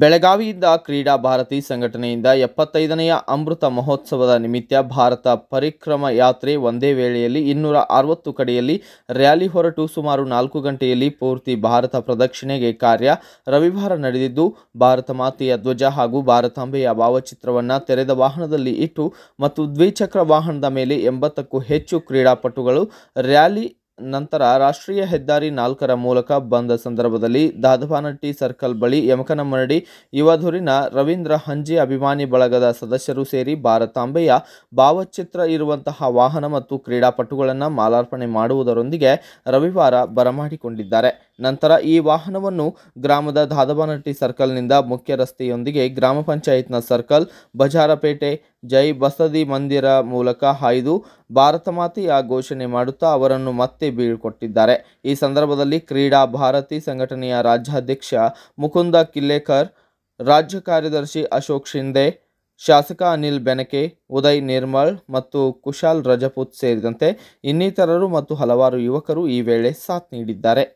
ಬೆಳಗಾವಿಯಿಂದ ಕ್ರೀಡಾ ಭಾರತಿ ಸಂಘಟನೆಯಿಂದ ಎಪ್ಪತ್ತೈದನೆಯ ಅಮೃತ ಮಹೋತ್ಸವದ ನಿಮಿತ್ತ ಭಾರತ ಪರಿಕ್ರಮ ಯಾತ್ರೆ ಒಂದೇ ವೇಳೆಯಲ್ಲಿ ಇನ್ನೂರ ಅರವತ್ತು ಕಡೆಯಲ್ಲಿ ರ್ಯಾಲಿ ಹೊರಟು ಸುಮಾರು ನಾಲ್ಕು ಗಂಟೆಯಲ್ಲಿ ಪೂರ್ತಿ ಭಾರತ ಪ್ರದಕ್ಷಿಣೆಗೆ ಕಾರ್ಯ ರವಿವಾರ ನಡೆದಿದ್ದು ಭಾರತ ಮಾತೆಯ ಧ್ವಜ ಹಾಗೂ ಭಾರತಾಂಬೆಯ ಭಾವಚಿತ್ರವನ್ನು ತೆರೆದ ವಾಹನದಲ್ಲಿ ಇಟ್ಟು ಮತ್ತು ದ್ವಿಚಕ್ರ ವಾಹನದ ಮೇಲೆ ಎಂಬತ್ತಕ್ಕೂ ಹೆಚ್ಚು ಕ್ರೀಡಾಪಟುಗಳು ರ್ಯಾಲಿ ನಂತರ ರಾಷ್ಟ್ರೀಯ ಹೆದ್ದಾರಿ ನಾಲ್ಕರ ಮೂಲಕ ಬಂದ ಸಂದರ್ಭದಲ್ಲಿ ದಾದವಾನಟ್ಟಿ ಸರ್ಕಲ್ ಬಳಿ ಯಮಕನಮರಡಿ ಯುವಧುರಿನ ರವೀಂದ್ರ ಹಂಜಿ ಅಭಿಮಾನಿ ಬಳಗದ ಸದಸ್ಯರು ಸೇರಿ ಭಾರತಾಂಬೆಯ ಭಾವಚಿತ್ರ ಇರುವಂತಹ ವಾಹನ ಮತ್ತು ಕ್ರೀಡಾಪಟುಗಳನ್ನು ಮಾಲಾರ್ಪಣೆ ಮಾಡುವುದರೊಂದಿಗೆ ರವಿವಾರ ಬರಮಾಡಿಕೊಂಡಿದ್ದಾರೆ ನಂತರ ಈ ವಾಹನವನ್ನು ಗ್ರಾಮದ ದಾದಬನಟ್ಟಿ ಸರ್ಕಲ್ನಿಂದ ಮುಖ್ಯ ರಸ್ತೆಯೊಂದಿಗೆ ಗ್ರಾಮ ಪಂಚಾಯತ್ನ ಸರ್ಕಲ್ ಬಜಾರಪೇಟೆ ಜೈ ಬಸದಿ ಮಂದಿರ ಮೂಲಕ ಹಾಯ್ದು ಭಾರತ ಮಾತೆಯ ಘೋಷಣೆ ಮಾಡುತ್ತಾ ಅವರನ್ನು ಮತ್ತೆ ಬೀಳ್ಕೊಟ್ಟಿದ್ದಾರೆ ಈ ಸಂದರ್ಭದಲ್ಲಿ ಕ್ರೀಡಾ ಭಾರತಿ ಸಂಘಟನೆಯ ರಾಜ್ಯಾಧ್ಯಕ್ಷ ಮುಕುಂದ ಕಿಲ್ಲೇಕರ್ ರಾಜ್ಯ ಕಾರ್ಯದರ್ಶಿ ಅಶೋಕ್ ಶಿಂದೆ ಶಾಸಕ ಅನಿಲ್ ಬೆನಕೆ ಉದಯ್ ನಿರ್ಮಲ್ ಮತ್ತು ಕುಶಾಲ್ ರಜಪೂತ್ ಸೇರಿದಂತೆ ಇನ್ನಿತರರು ಮತ್ತು ಹಲವಾರು ಯುವಕರು ಈ ವೇಳೆ ಸಾಥ್ ನೀಡಿದ್ದಾರೆ